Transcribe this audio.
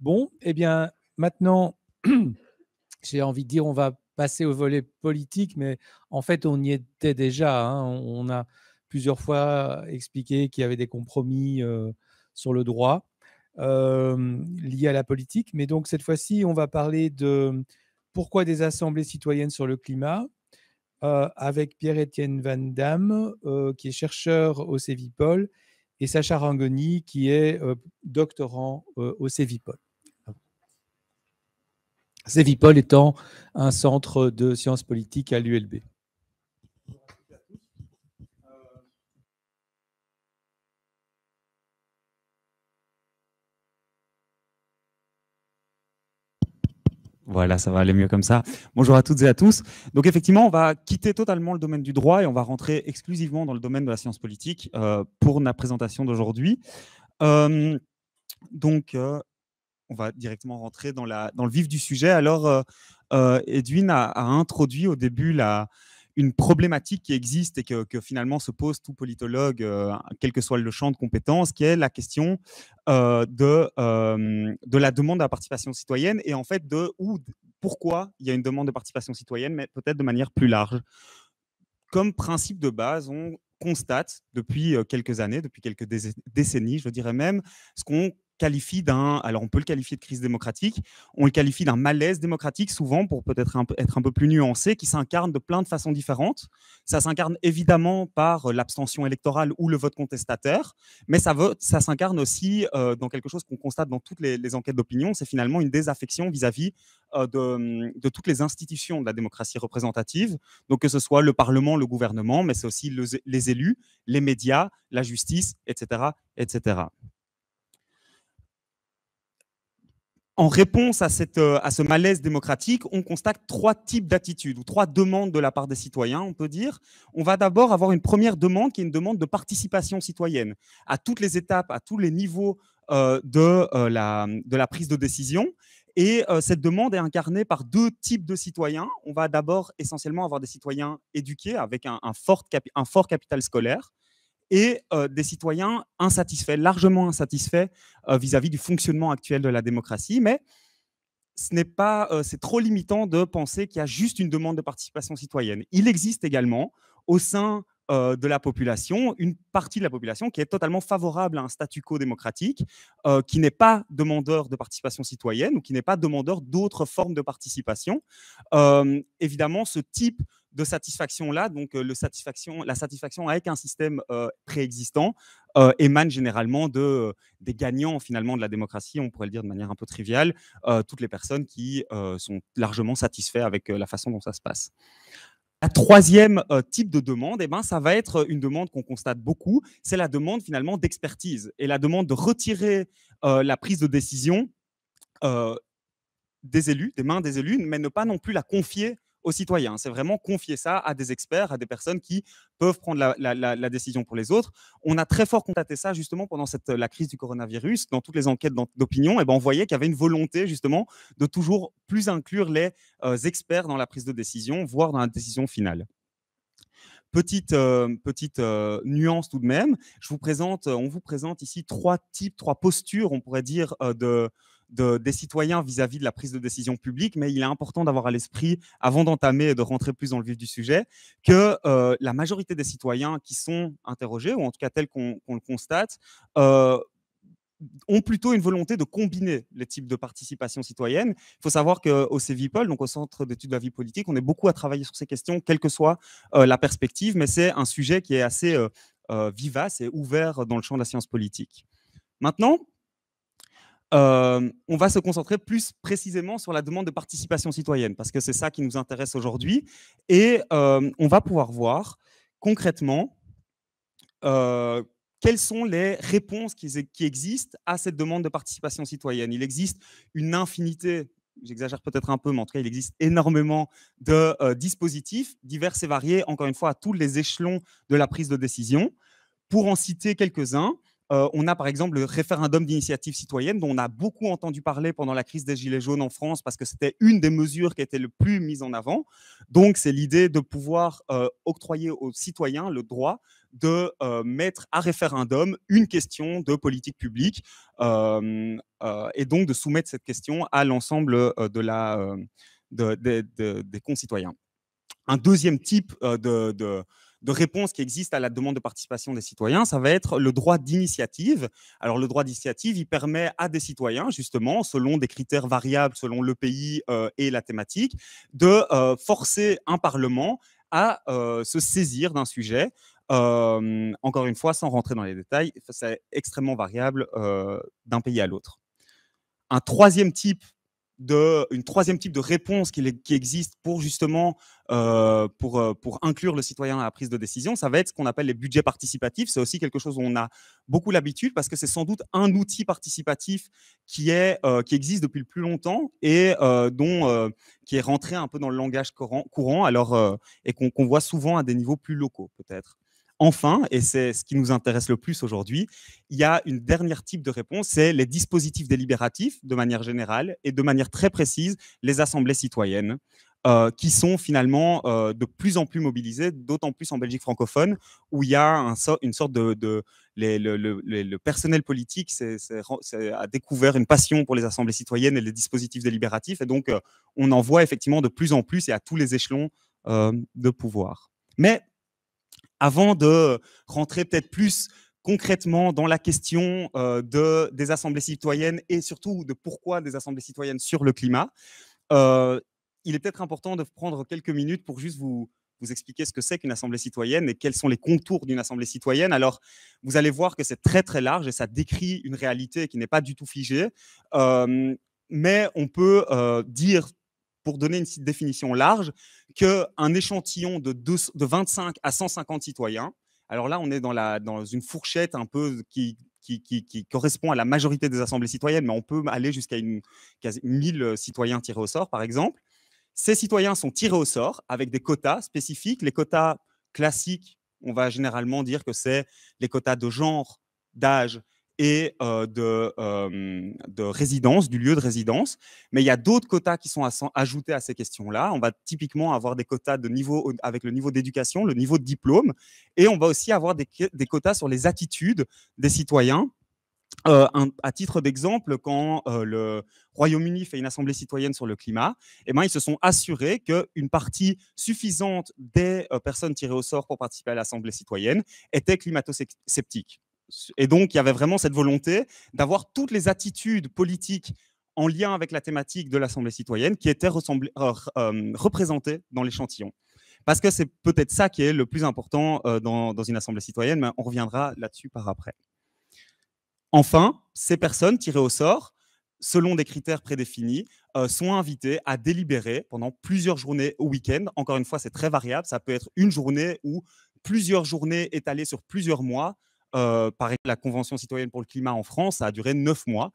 Bon, eh bien, maintenant, j'ai envie de dire, on va passer au volet politique, mais en fait, on y était déjà. Hein. On a plusieurs fois expliqué qu'il y avait des compromis euh, sur le droit euh, liés à la politique. Mais donc, cette fois-ci, on va parler de pourquoi des assemblées citoyennes sur le climat euh, avec Pierre-Étienne Van Damme, qui est chercheur au Cévipol, et Sacha Rangoni, qui est doctorant au Cévipol. Vipol étant un centre de sciences politiques à l'ULB. Voilà, ça va aller mieux comme ça. Bonjour à toutes et à tous. Donc effectivement, on va quitter totalement le domaine du droit et on va rentrer exclusivement dans le domaine de la science politique euh, pour la présentation d'aujourd'hui. Euh, donc, euh, on va directement rentrer dans, le vif du sujet. Alors, euh, euh, Edwin a, introduit au début une problématique qui existe et que, finalement se pose tout politologue, euh, quel que soit le champ de compétences, qui est la question de, la demande à participation citoyenne et en fait de où, pourquoi il y a une demande de participation citoyenne, mais peut-être de manière plus large. Comme principe de base, on constate depuis quelques années, depuis quelques décennies, je dirais même, ce qu'on qualifie d'un, alors on peut le qualifier de crise démocratique, on le qualifie d'un malaise démocratique souvent pour peut-être être un peu plus nuancé, qui s'incarne de plein de façons différentes. Ça s'incarne évidemment par euh, l'abstention électorale ou le vote contestataire, mais ça, ça s'incarne aussi euh, dans quelque chose qu'on constate dans toutes les, enquêtes d'opinion, c'est finalement une désaffection vis-à-vis euh, hum, de, toutes les institutions de la démocratie représentative, donc que ce soit le Parlement, le gouvernement, mais c'est aussi les élus, les médias, la justice, etc. etc. En réponse à, euh, à ce malaise démocratique, on constate trois types d'attitudes ou trois demandes de la part des citoyens, on peut dire. On va d'abord avoir une première demande qui est une demande de participation citoyenne à toutes les étapes, à tous les niveaux euh, euh, de, la, prise de décision. Et cette demande est incarnée par deux types de citoyens. On va d'abord essentiellement avoir des citoyens éduqués avec un, fort, un fort capital scolaire et euh, des citoyens insatisfaits, largement insatisfaits euh, vis-à-vis du fonctionnement actuel de la démocratie. Mais ce n'est pas, euh, c'est trop limitant de penser qu'il y a juste une demande de participation citoyenne. Il existe également au sein de la population, une partie de la population qui est totalement favorable à un statu quo démocratique, qui n'est pas demandeur de participation citoyenne ou qui n'est pas demandeur d'autres formes de participation. évidemment, ce type de satisfaction-là, donc le satisfaction, la satisfaction avec un système préexistant, émane généralement de, des gagnants finalement de la démocratie, on pourrait le dire de manière un peu triviale, toutes les personnes qui sont largement satisfaites avec la façon dont ça se passe. La troisième type de demande, eh ben, ça va être une demande qu'on constate beaucoup, c'est la demande finalement d'expertise et la demande de retirer la prise de décision des élus, des mains des élus, mais ne pas non plus la confier citoyens. C'est vraiment confier ça à des experts, à des personnes qui peuvent prendre la, décision pour les autres. On a très fort constaté ça justement pendant cette, la crise du coronavirus. Dans toutes les enquêtes d'opinion, et eh ben, on voyait qu'il y avait une volonté justement de toujours plus inclure les euh, experts dans la prise de décision, voire dans la décision finale. Petite, euh, petite euh, nuance tout de même, je vous présente, on vous présente ici trois types, trois postures, on pourrait dire, de, des citoyens vis-à-vis de la prise de décision publique, mais il est important d'avoir à l'esprit, avant d'entamer et de rentrer plus dans le vif du sujet, que euh, la majorité des citoyens qui sont interrogés, ou en tout cas tels qu'on le constate, euh, ont plutôt une volonté de combiner les types de participation citoyenne. Il faut savoir qu'au CVPOL, donc au Centre d'études de la vie politique, on est beaucoup à travailler sur ces questions, quelle que soit euh, la perspective, mais c'est un sujet qui est assez vivace et ouvert dans le champ de la science politique. Maintenant, euh, on va se concentrer plus précisément sur la demande de participation citoyenne, parce que c'est ça qui nous intéresse aujourd'hui. Et euh, on va pouvoir voir concrètement euh, quelles sont les réponses qui, qui, existent à cette demande de participation citoyenne. Il existe une infinité. J'exagère peut-être un peu, mais en tout cas, il existe énormément de dispositifs divers et variés, encore une fois, à tous les échelons de la prise de décision. Pour en citer quelques-uns, euh, on a par exemple le référendum d'initiative citoyenne dont on a beaucoup entendu parler pendant la crise des Gilets jaunes en France parce que c'était une des mesures qui était le plus mise en avant. Donc c'est l'idée de pouvoir euh, octroyer aux citoyens le droit de euh, mettre à référendum une question de politique publique et donc de soumettre cette question à l'ensemble de la, des concitoyens. Un deuxième type de, de réponse qui existe à la demande de participation des citoyens, ça va être le droit d'initiative. Alors le droit d'initiative, il permet à des citoyens, justement, selon des critères variables, selon le pays euh, et la thématique, de euh, forcer un Parlement à euh, se saisir d'un sujet. encore une fois, sans rentrer dans les détails, c'est extrêmement variable d'un pays à l'autre. Un troisième type de une troisième type de réponse qui, existe pour justement euh, euh, pour, inclure le citoyen à la prise de décision, ça va être ce qu'on appelle les budgets participatifs. C'est aussi quelque chose où on a beaucoup l'habitude parce que c'est sans doute un outil participatif qui est euh, qui existe depuis le plus longtemps et dont qui est rentré un peu dans le langage courant, alors et qu'on voit souvent à des niveaux plus locaux peut-être. Enfin, et c'est ce qui nous intéresse le plus aujourd'hui, il y a une dernière type de réponse, c'est les dispositifs délibératifs de manière générale et de manière très précise, les assemblées citoyennes. Euh, qui sont finalement euh, de plus en plus mobilisées, d'autant plus en Belgique francophone, où il y a une sorte de... le, personnel politique a découvert une passion pour les assemblées citoyennes et les dispositifs délibératifs, et donc euh, on en voit effectivement de plus en plus et à tous les échelons de pouvoir. Mais avant de rentrer peut-être plus concrètement dans la question euh, de, des assemblées citoyennes et surtout de pourquoi des assemblées citoyennes sur le climat, euh, il est peut-être important de prendre quelques minutes pour juste vous, vous expliquer ce que c'est qu'une assemblée citoyenne et quels sont les contours d'une assemblée citoyenne. Alors, vous allez voir que c'est très très large et ça décrit une réalité qui n'est pas du tout figée. Euh, mais on peut euh, dire pour donner une définition large, qu'un échantillon de, de 25 à 150 citoyens, alors là, on est dans, la, dans une fourchette un peu qui, qui, correspond à la majorité des assemblées citoyennes, mais on peut aller jusqu'à une, 1000 euh, citoyens tirés au sort, par exemple. Ces citoyens sont tirés au sort avec des quotas spécifiques. Les quotas classiques, on va généralement dire que c'est les quotas de genre, d'âge et de, résidence, du lieu de résidence. Mais il y a d'autres quotas qui sont ajoutés à ces questions-là. On va typiquement avoir des quotas de niveau, avec le niveau d'éducation, le niveau de diplôme, et on va aussi avoir des, quotas sur les attitudes des citoyens. à titre d'exemple, quand le Royaume-Uni fait une assemblée citoyenne sur le climat, eh ben, ils se sont assurés qu'une partie suffisante des personnes tirées au sort pour participer à l'assemblée citoyenne était climato sceptique et donc, il y avait vraiment cette volonté d'avoir toutes les attitudes politiques en lien avec la thématique de l'Assemblée citoyenne qui étaient euh, euh, représentées dans l'échantillon. Parce que c'est peut-être ça qui est le plus important euh, dans, dans, une Assemblée citoyenne, mais on reviendra là-dessus par après. Enfin, ces personnes tirées au sort, selon des critères prédéfinis, sont invitées à délibérer pendant plusieurs journées au week-end. Encore une fois, c'est très variable. Ça peut être une journée ou plusieurs journées étalées sur plusieurs mois euh, par exemple, la Convention citoyenne pour le climat en France, a duré neuf mois.